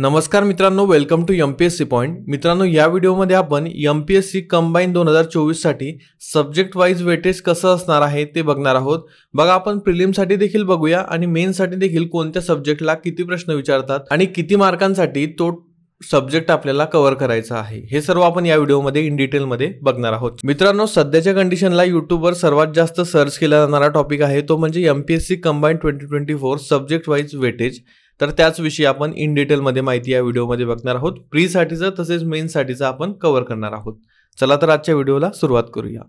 नमस्कार मित्रांनो welcome to M P S C point मित्रांनो या व्हिडिओमध्ये आपण M P S C combine दोन हजार चोवीससाठी सब्जेक्ट वाईज वेटेज कसं असणार आहे ते बघणार आहोत बघा आपण प्रिलिमसाठी देखील बघूया आणि मेनसाठी देखील कोणत्या सब्जेक्टला किती प्रश्न विचारतात आणि किती मार्कांसाठी तो सब्जेक्ट आपल्याला कव्हर करायचा आहे हे सर्व आपण या व्हिडिओमध्ये इन डिटेलमध्ये बघणार आहोत मित्रांनो सध्याच्या कंडिशनला युट्यूबवर सर्वात जास्त सर्च केला जाणारा टॉपिक आहे तो म्हणजे M P S C combine twenty twenty four subject wise weightage तर त्याच विषयी आपण इन डिटेलमध्ये माहिती या व्हिडिओमध्ये बघणार आहोत प्रीसाठीचं तसेच मेनसाठीचं आपण कव्हर करणार आहोत चला तर आजच्या व्हिडिओला सुरुवात करूया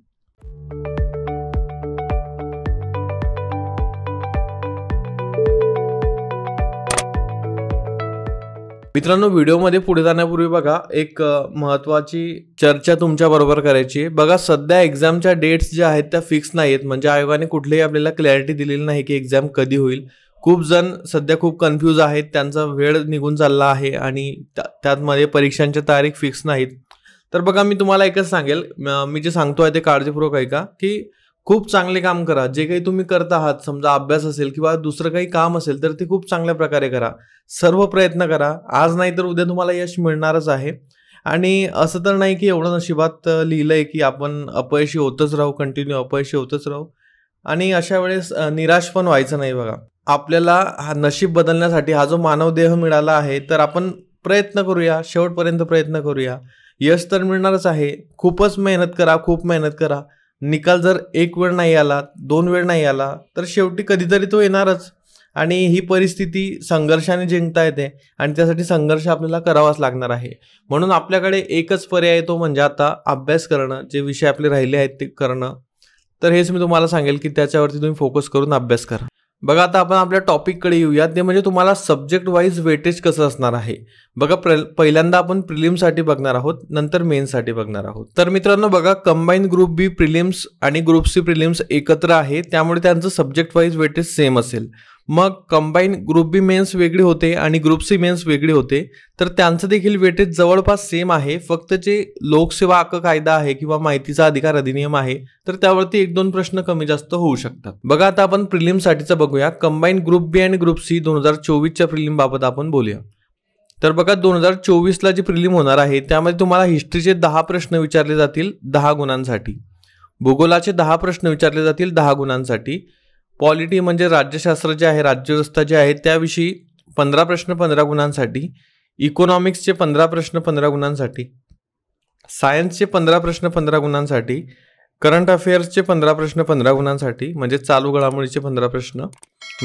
मित्रांनो व्हिडिओमध्ये पुढे जाण्यापूर्वी बघा एक महत्त्वाची चर्चा तुमच्याबरोबर करायची आहे बघा सध्या एक्झामच्या डेट्स ज्या आहेत त्या फिक्स नाही आहेत म्हणजे आयोगाने कुठलीही आपल्याला क्लॅरिटी दिलेली नाही की एक्झाम कधी होईल खूप जण सध्या खूप कन्फ्यूज आहेत त्यांचा वेळ निघून चालला आहे आणि त्यातमध्ये परीक्षांच्या तारीख फिक्स नाहीत तर बघा मी तुम्हाला एकच सांगेल मी जे सांगतो आहे ते काळजीपूर्वक ऐका की खूप चांगले काम करा जे काही तुम्ही करत आहात समजा अभ्यास असेल किंवा दुसरं काही काम असेल तर ते खूप चांगल्या प्रकारे करा सर्व प्रयत्न करा आज नाही तर उद्या तुम्हाला यश मिळणारच आहे आणि असं तर नाही की एवढं नशिबात लिहिलं आहे की आपण अपयशी होतच राहू कंटिन्यू अपयशी होतच राहू आणि अशा वेळेस निराश पण व्हायचं नाही बघा आपल्याला हा नशीब बदलण्यासाठी हा जो मानव देह मिळाला आहे तर आपण प्रयत्न करूया शेवटपर्यंत प्रयत्न करूया यश तर मिळणारच आहे खूपच मेहनत करा खूप मेहनत करा निकाल जर एक वेळ नाही आला दोन वेळ नाही आला तर शेवटी कधीतरी तो येणारच आणि ही परिस्थिती संघर्षाने जिंकता येते आणि त्यासाठी संघर्ष आपल्याला करावाच लागणार आहे म्हणून आपल्याकडे एकच पर्याय तो म्हणजे आता अभ्यास करणं जे विषय आपले राहिले आहेत ते करणं तर हेच मी तुम्हाला सांगेल की त्याच्यावरती तुम्ही फोकस करून अभ्यास करा बघा आता आपण आपल्या टॉपिककडे येऊया ते म्हणजे तुम्हाला सब्जेक्ट वाईज वेटेज कसं असणार आहे बघा प्र पहिल्यांदा आपण प्रिलिम्ससाठी बघणार आहोत नंतर मेनसाठी बघणार आहोत तर मित्रांनो बघा कंबाईन ग्रुप बी प्रिलिम्स आणि ग्रुप सी प्रिलिम्स एकत्र आहे त्यामुळे त्यांचं सब्जेक्ट वाईज वेटेज सेम असेल मग कंबाईन ग्रुप बी मेन्स वेगळी होते आणि ग्रुप सी मेन्स वेगळी होते तर त्यांचं देखील वेटेज जवळपास सेम आहे फक्त जे लोकसेवा हक्क कायदा आहे किंवा माहितीचा अधिकार अधिनियम आहे तर त्यावरती एक दोन प्रश्न कमी जास्त होऊ शकतात बघा आता आपण प्रिलिमसाठीचं बघूया कंबाईन ग्रुप बी आणि ग्रुप सी दोन हजार चोवीसच्या प्रिलिमबाबत आपण बोलूया तर बघा दोन हजार चोवीसला जी प्रिलिम होणार आहे त्यामध्ये तुम्हाला हिस्ट्रीचे दहा प्रश्न विचारले जातील दहा गुणांसाठी भूगोलाचे दहा प्रश्न विचारले जातील दहा गुणांसाठी पॉलिटी म्हणजे राज्यशास्त्र जे आहे राज्यव्यवस्था जे आहे त्याविषयी पंधरा प्रश्न पंधरा गुणांसाठी इकॉनॉमिक्सचे पंधरा प्रश्न पंधरा गुणांसाठी सायन्सचे पंधरा प्रश्न पंधरा गुणांसाठी करंट अफेअर्सचे पंधरा प्रश्न पंधरा गुणांसाठी म्हणजे चालू घडामोडीचे पंधरा प्रश्न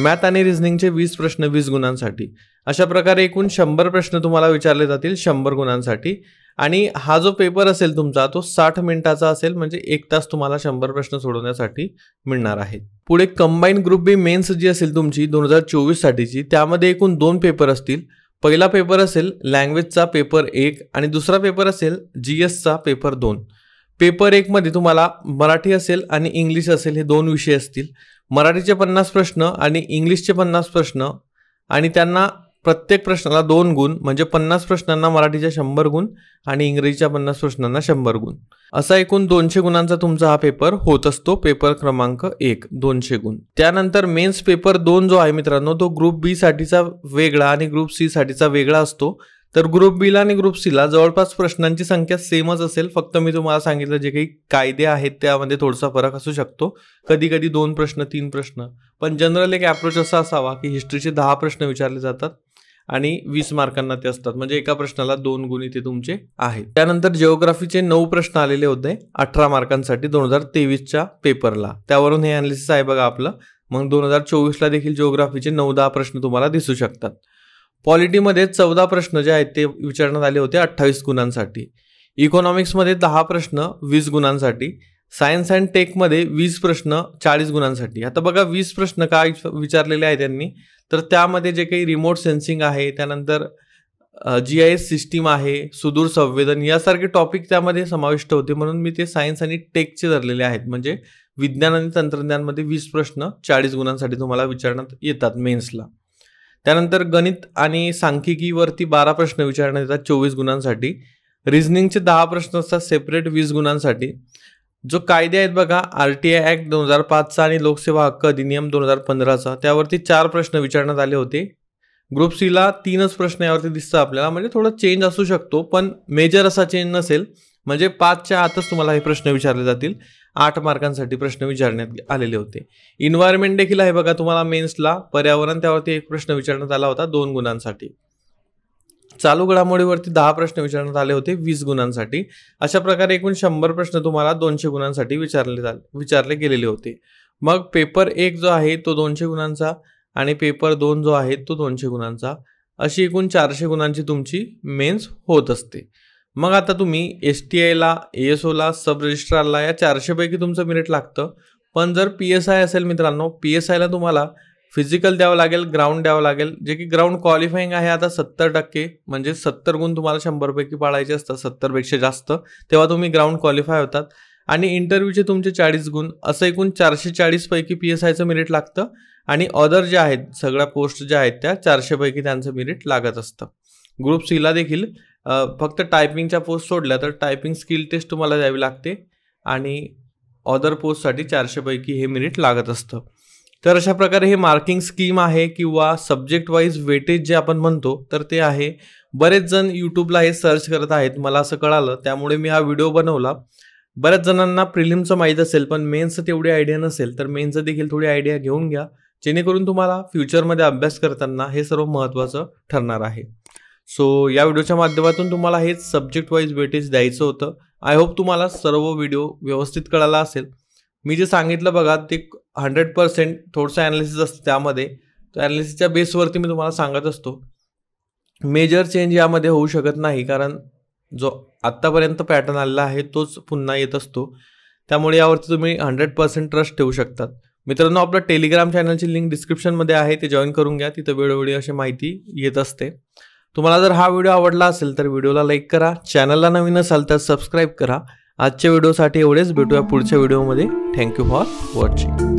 मॅथ आणि रिझनिंगचे वीस प्रश्न वीस गुणांसाठी अशा प्रकारे एकूण शंभर प्रश्न तुम्हाला विचारले जातील शंभर गुणांसाठी आणि हा जो पेपर असेल तुमचा तो साठ मिनिटाचा असेल म्हणजे एक तास तुम्हाला शंभर प्रश्न सोडवण्यासाठी मिळणार आहे पुढे कंबाईन ग्रुप बी मेन्स जी असेल तुमची दोन हजार चोवीससाठीची त्यामध्ये एकूण दोन पेपर असतील पहिला पेपर असेल लँग्वेजचा पेपर एक आणि दुसरा पेपर असेल जी एसचा पेपर दोन पेपर एकमध्ये तुम्हाला मराठी असेल आणि इंग्लिश असेल हे दोन विषय असतील मराठीचे पन्नास प्रश्न आणि इंग्लिशचे पन्नास प्रश्न आणि त्यांना प्रत्येक प्रश्नाला दोन गुण म्हणजे पन्नास प्रश्नांना मराठीच्या शंभर गुण आणि इंग्रजीच्या पन्नास प्रश्नांना शंभर गुण असा एकूण दोनशे गुणांचा तुमचा हा पेपर होत असतो पेपर क्रमांक एक दोनशे गुण त्यानंतर मेन्स पेपर दोन जो आहे मित्रांनो तो ग्रुप बी साठीचा वेगळा आणि ग्रुप सी साठीचा वेगळा असतो तर ग्रुप बीला आणि ग्रुप सीला जवळपास प्रश्नांची संख्या सेमच असेल फक्त मी तुम्हाला सांगितलं जे काही कायदे आहेत त्यामध्ये थोडासा फरक असू शकतो कधी कधी दोन प्रश्न तीन प्रश्न पण जनरल एक अप्रोच असा असावा की हिस्ट्रीचे दहा प्रश्न विचारले जातात आणि वीस मार्कांना ते असतात म्हणजे एका प्रश्नाला दोन गुणी ते तुमचे आहेत त्यानंतर जिओग्राफीचे नऊ प्रश्न आलेले होते अठरा मार्कांसाठी दोन हजार तेवीसच्या पेपरला त्यावरून हे अनालिसिस आहे बघा आपलं मग दोन हजार चोवीसला देखील जिओग्राफीचे नऊ दहा प्रश्न तुम्हाला दिसू शकतात पॉलिटीमध्ये चौदा प्रश्न जे आहेत ते विचारण्यात आले होते अठ्ठावीस गुणांसाठी इकॉनॉमिक्समध्ये दहा प्रश्न वीस गुणांसाठी सायन्स अँड टेकमध्ये वीस प्रश्न चाळीस गुणांसाठी आता बघा वीस प्रश्न काय विचारलेले आहे त्यांनी तर त्यामध्ये जे काही रिमोट सेन्सिंग आहे त्यानंतर जी आय एस सिस्टीम आहे सुदूर संवेदन यासारखे टॉपिक त्यामध्ये समाविष्ट होते म्हणून मी ते सायन्स आणि टेकचे धरलेले आहेत म्हणजे विज्ञान आणि तंत्रज्ञानमध्ये वीस प्रश्न चाळीस गुणांसाठी तुम्हाला विचारण्यात येतात मेन्सला त्यानंतर गणित आणि सांख्यिकीवरती बारा प्रश्न विचारण्यात येतात चोवीस गुणांसाठी रिझनिंगचे दहा प्रश्न असतात सेपरेट वीस गुणांसाठी जो कायदे आहेत बघा आर टी आय ॲक्ट दोन हजार पाचचा आणि लोकसेवा हक्क अधिनियम दोन हजार पंधराचा त्यावरती चार प्रश्न विचारण्यात आले होते ग्रुप सीला तीनच प्रश्न यावरती दिसतं आपल्याला म्हणजे थोडा चेंज असू शकतो पण मेजर असा चेंज नसेल म्हणजे पाचच्या आतच तुम्हाला हे प्रश्न विचारले जातील आठ मार्कांसाठी प्रश्न विचारण्यात आलेले होते इन्व्हायरमेंट देखील आहे बघा तुम्हाला मेन्सला पर्यावरण त्यावरती एक प्रश्न विचारण्यात आला होता दोन गुणांसाठी चालू घडामोडीवरती दहा प्रश्न विचारण्यात आले होते वीस गुणांसाठी अशा प्रकारे एकूण शंभर प्रश्न तुम्हाला दोनशे गुणांसाठी विचारले विचारले गेलेले होते मग पेपर एक जो आहे तो दोनशे गुणांचा आणि पेपर दोन जो आहे तो दोनशे गुणांचा अशी एकूण चारशे गुणांची तुमची मेन्स होत असते मग आता तुम्ही एस टी आयला एस ओला सब रजिस्ट्रारला या चारशेपैकी तुमचं मिरिट लागतं पण जर पी एस आय असेल मित्रांनो पी एस आयला तुम्हाला फिजिकल द्यावं लागेल ग्राउंड द्यावं लागेल जे की ग्राउंड क्वालिफाईंग आहे आता सत्तर टक्के म्हणजे सत्तर गुण तुम्हाला शंभरपैकी पाळायचे असतात सत्तरपेक्षा जास्त तेव्हा तुम्ही ग्राउंड क्वालिफाय होतात आणि इंटरव्ह्यूचे तुमचे चाळीस गुण असं एकूण चारशे चाळीसपैकी पी एस आयचं मिरिट लागतं आणि अदर ज्या आहेत सगळ्या पोस्ट ज्या आहेत त्या चारशेपैकी त्यांचं मिरिट लागत असतं ग्रुप सीला देखील फक्त टायपिंगच्या पोस्ट सोडल्या तर टायपिंग स्किल टेस्ट तुम्हाला द्यावी लागते आणि अदर पोस्टसाठी चारशेपैकी हे मेरिट लागत असतं तर अशा प्रकारे हे मार्किंग स्कीम आहे किंवा सब्जेक्ट वाईज वेटेज जे आपण म्हणतो तर ते आहे बरेच जण यूट्यूबला हे सर्च करत आहेत मला असं कळालं त्यामुळे मी हा व्हिडिओ बनवला बऱ्याच जणांना प्रिलिमचं माहीत असेल पण मेन्सचं तेवढी आयडिया नसेल तर मेन्सचं देखील थोडी आयडिया घेऊन घ्या जेणेकरून तुम्हाला फ्युचरमध्ये अभ्यास करताना हे सर्व महत्त्वाचं ठरणार आहे सो या व्हिडिओच्या माध्यमातून तुम्हाला हेच सब्जेक्ट वाईज वेटेज द्यायचं होतं आय होप तुम्हाला सर्व व्हिडिओ व्यवस्थित कळाला असेल मी जे सांगितलं बघा ते हंड्रेड पर्सेंट थोडंसं ॲनालिसिस असतं त्यामध्ये तर ॲनालिसिसच्या बेसवरती मी तुम्हाला सांगत असतो मेजर चेंज यामध्ये होऊ शकत नाही कारण जो आत्तापर्यंत पॅटर्न आलेला आहे तोच पुन्हा येत असतो त्यामुळे यावरती तुम्ही हंड्रेड पर्सेंट ट्रस्ट ठेवू शकतात मित्रांनो आपलं टेलिग्राम चॅनलची लिंक डिस्क्रिप्शनमध्ये आहे ते जॉईन करून घ्या तिथं वेळोवेळी अशी माहिती येत असते तुम्हाला जर हा व्हिडिओ आवडला असेल तर व्हिडिओला लाईक करा चॅनलला नवीन असाल तर सबस्क्राईब करा आजच्या व्हिडिओसाठी एवढेच भेटूया पुढच्या व्हिडिओमध्ये थँक्यू फॉर वॉचिंग